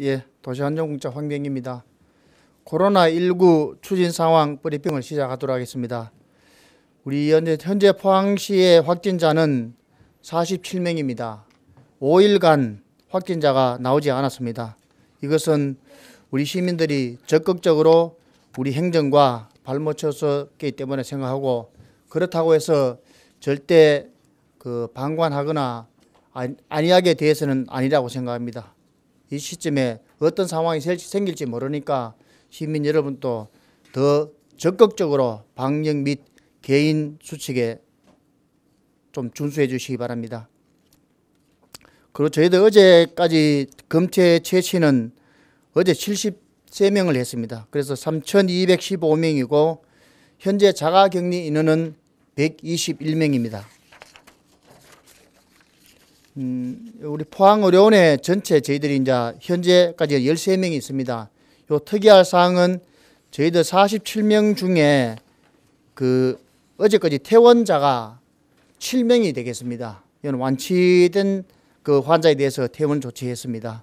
예, 도시안전공자 황병입니다. 코로나19 추진 상황 브리핑을 시작하도록 하겠습니다. 우리 현재 포항시의 확진자는 47명입니다. 5일간 확진자가 나오지 않았습니다. 이것은 우리 시민들이 적극적으로 우리 행정과 발맞춰서기 때문에 생각하고 그렇다고 해서 절대 그 방관하거나 아, 아니하게 대서는 아니라고 생각합니다. 이 시점에 어떤 상황이 생길지 모르니까 시민 여러분도 더 적극적으로 방역 및 개인 수칙에 좀 준수해 주시기 바랍니다. 그리고 저희도 어제까지 검체 채취는 어제 73명을 했습니다. 그래서 3,215명이고 현재 자가격리 인원은 121명입니다. 음, 우리 포항 의료원에 전체 저희들이 이제 현재까지 13명이 있습니다. 요 특이할 사항은 저희들 47명 중에 그 어제까지 퇴원자가 7명이 되겠습니다. 이는 완치된 그 환자에 대해서 퇴원 조치했습니다.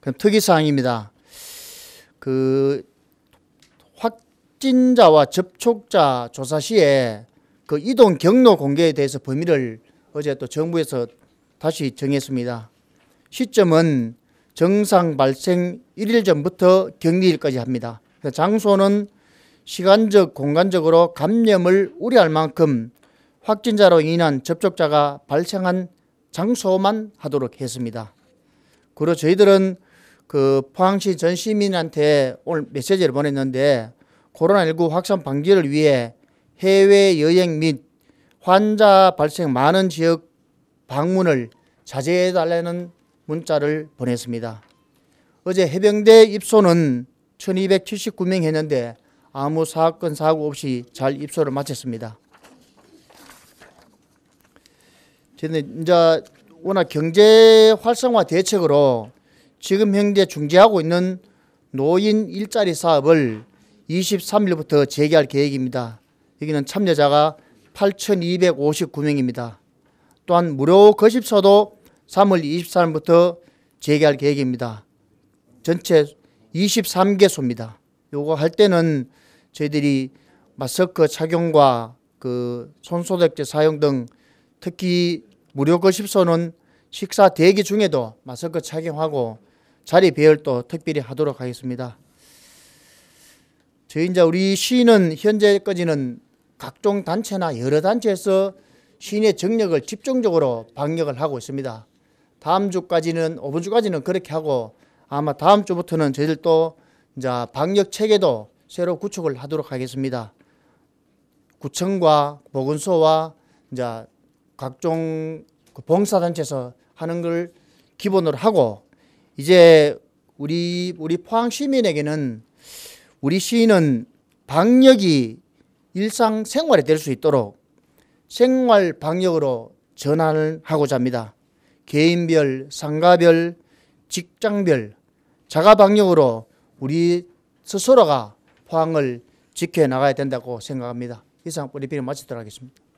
그럼 특이사항입니다. 그 확진자와 접촉자 조사 시에 그 이동 경로 공개에 대해서 범위를 어제 또 정부에서 다시 정했습니다. 시점은 정상 발생 1일 전부터 격리일까지 합니다. 장소는 시간적 공간적으로 감염을 우려할 만큼 확진자로 인한 접촉자가 발생한 장소만 하도록 했습니다. 그리고 저희들은 그 포항시 전 시민한테 오늘 메시지를 보냈는데 코로나19 확산 방지를 위해 해외 여행 및 환자 발생 많은 지역 방문을 자제해달라는 문자를 보냈습니다. 어제 해병대 입소는 1279명 했는데 아무 사건 사고 없이 잘 입소를 마쳤습니다. 저는 이제 워낙 경제 활성화 대책으로 지금 현재 중지하고 있는 노인 일자리 사업을 23일부터 재개할 계획입니다. 여기는 참여자가 8,259명입니다. 또한 무료 거십서도 3월 24일부터 재개할 계획입니다. 전체 23개소입니다. 요거 할 때는 저희들이 마스크 착용과 그 손소독제 사용 등 특히 무료 거십서는 식사 대기 중에도 마스크 착용하고 자리 배열도 특별히 하도록 하겠습니다. 저희 이제 우리 시인 현재까지는 각종 단체나 여러 단체에서 시의 정력을 집중적으로 방역을 하고 있습니다. 다음 주까지는 이번 주까지는 그렇게 하고 아마 다음 주부터는 저희들 또 이제 방역 체계도 새로 구축을 하도록 하겠습니다. 구청과 보건소와 이제 각종 그 봉사단체에서 하는 걸 기본으로 하고 이제 우리 우리 포항 시민에게는 우리 시인은 방역이 일상생활이 될 수 있도록 생활 방역으로 전환을 하고자 합니다. 개인별, 상가별, 직장별, 자가 방역으로 우리 스스로가 포항을 지켜나가야 된다고 생각합니다. 이상 우리비을 마치도록 하겠습니다.